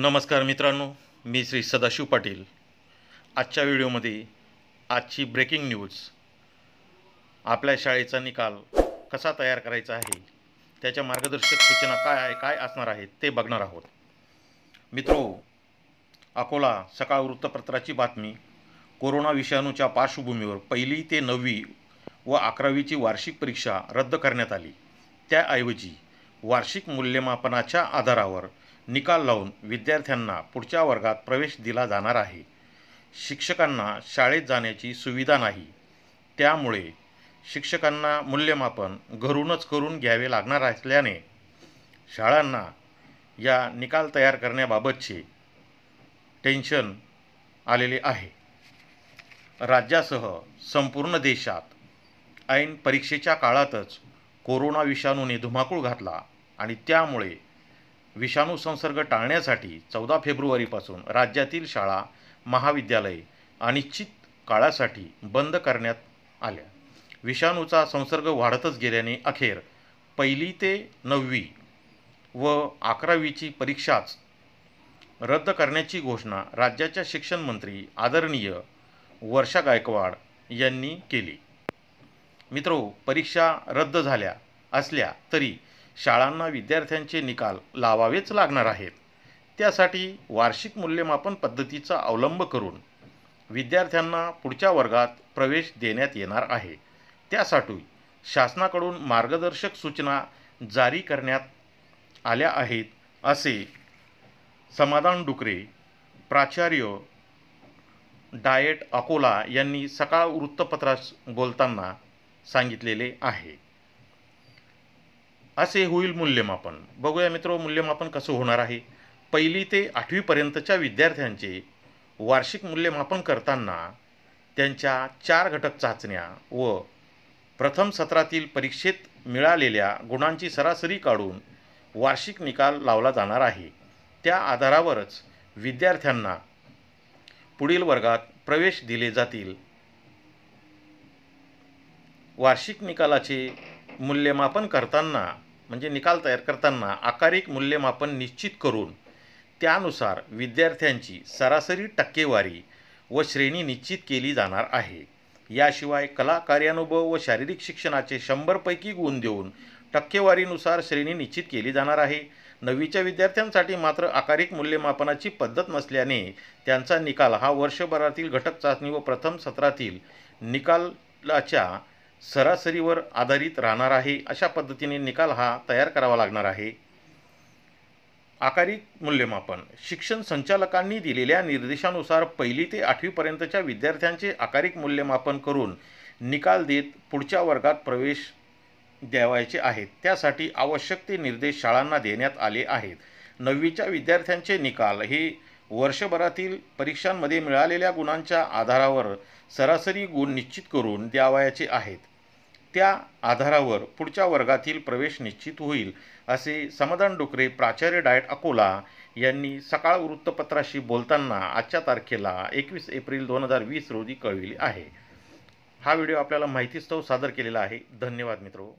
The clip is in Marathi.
नमस्कार मित्रांनो मी श्री सदाशिव पाटील आजच्या व्हिडिओमध्ये आजची ब्रेकिंग न्यूज आपल्या शाळेचा निकाल कसा तयार करायचा आहे त्याच्या मार्गदर्शक सूचना काय आहे काय असणार आहेत ते बघणार आहोत मित्रो अकोला सकाळ वृत्तपत्राची बातमी कोरोना विषाणूच्या पार्श्वभूमीवर पहिली ते नववी व अकरावीची वार्षिक परीक्षा रद्द करण्यात आली त्याऐवजी वार्षिक मूल्यमापनाच्या आधारावर निकाल लावून विद्यार्थ्यांना पुढच्या वर्गात प्रवेश दिला जाणार आहे शिक्षकांना शाळेत जाण्याची सुविधा नाही त्यामुळे शिक्षकांना मूल्यमापन घरूनच करून घ्यावे लागणार असल्याने शाळांना या निकाल तयार करण्याबाबतचे टेन्शन आलेले आहे राज्यासह संपूर्ण देशात ऐन परीक्षेच्या काळातच कोरोना विषाणूने धुमाकूळ घातला आणि त्यामुळे विषाणू संसर्ग टाळण्यासाठी चौदा फेब्रुवारीपासून राज्यातील शाळा महाविद्यालये अनिश्चित काळासाठी बंद करण्यात आल्या विषाणूचा संसर्ग वाढतच गेल्याने अखेर पहिली ते नववी व अकरावीची परीक्षाच रद्द करण्याची घोषणा राज्याच्या शिक्षण मंत्री आदरणीय वर्षा गायकवाड यांनी केली मित्रो परीक्षा रद्द झाल्या असल्या तरी शाळांना विद्यार्थ्यांचे निकाल लावावेच लागणार आहेत त्यासाठी वार्षिक मूल्यमापन पद्धतीचा अवलंब करून विद्यार्थ्यांना पुढच्या वर्गात प्रवेश देण्यात येणार आहे त्यासाठी शासनाकडून मार्गदर्शक सूचना जारी करण्यात आल्या आहेत असे समाधान डुकरे प्राचार्य डायट अकोला यांनी सकाळ वृत्तपत्रास बोलताना सांगितलेले आहे असे होईल मूल्यमापन बघूया मित्र मूल्यमापन कसं होणार आहे पहिली ते आठवीपर्यंतच्या विद्यार्थ्यांचे वार्षिक मूल्यमापन करताना त्यांच्या चार घटक चाचण्या व प्रथम सत्रातील परीक्षेत मिळालेल्या गुणांची सरासरी काढून वार्षिक निकाल लावला जाणार आहे त्या आधारावरच विद्यार्थ्यांना पुढील वर्गात प्रवेश दिले जातील वार्षिक निकालाचे मूल्यमापन करताना म्हणजे निकाल तयार करताना आकारिक मूल्यमापन निश्चित करून त्यानुसार विद्यार्थ्यांची सरासरी टक्केवारी व श्रेणी निश्चित केली जाणार आहे याशिवाय कला कार्यानुभव व शारीरिक शिक्षणाचे शंभरपैकी गुण देऊन टक्केवारीनुसार श्रेणी निश्चित केली जाणार आहे नवीच्या विद्यार्थ्यांसाठी मात्र आकारिक मूल्यमापनाची पद्धत नसल्याने त्यांचा निकाल हा वर्षभरातील घटक चाचणी व प्रथम सत्रातील निकालाच्या सरासरीवर आधारित राहणार आहे अशा पद्धतीने निकाल हा तयार करावा लागणार आहे आकारिक मूल्यमापन शिक्षण संचालकांनी दिलेल्या निर्देशानुसार पहिली ते आठवीपर्यंतच्या विद्यार्थ्यांचे आकारिक मूल्यमापन करून निकाल देत पुढच्या वर्गात प्रवेश द्यावायचे आहेत त्यासाठी आवश्यक ते निर्देश शाळांना देण्यात आले आहेत नववीच्या विद्यार्थ्यांचे निकाल हे वर्षभरातील परीक्षांमध्ये मिळालेल्या गुणांच्या आधारावर सरासरी गुण निश्चित करून द्यावयाचे आहेत त्या आधारावर पुढच्या वर्गातील प्रवेश निश्चित होईल असे समाधान डोकरे प्राचार्य डायट अकोला यांनी सकाळ वृत्तपत्राशी बोलताना आजच्या तारखेला एकवीस एप्रिल दोन हजार वीस रोजी कळविली आहे हा व्हिडिओ आपल्याला माहितीस्तव सादर केलेला आहे धन्यवाद मित्रो